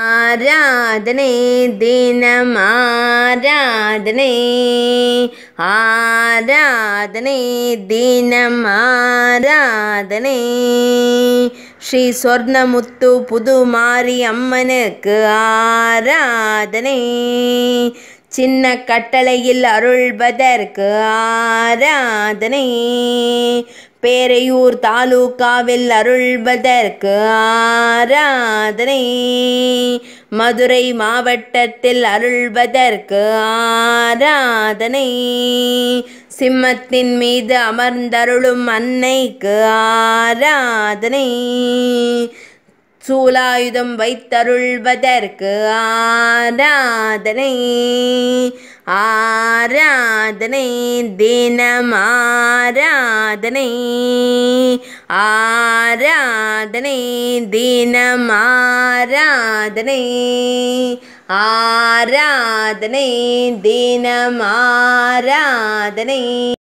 ആരാധനേ ദിനമാരാധനേ ആരാധനേ ദിനമാരാധനേ ശ്രീ സ്വർണമുത്തു പുതുമാരി അമ്മനക്ക് ആരാധനേ சின்ன கட்டளையில் அருள்வதற்கு ஆராதனை பேரையூர் தாலுகாவில் அருள்வதற்கு ஆராதனை மதுரை மாவட்டத்தில் அருள்வதற்கு ஆராதனை சிம்மத்தின் மீது அமர்ந்தருளும் அன்னைக்கு ஆராதனை சூலாயுதம் வைத்தருள்வதற்கு ஆராதனை ஆராதனை தினம் ஆராதனை ஆராதனை தினம் ஆராதனை ஆராதனை தினம் ஆராதனை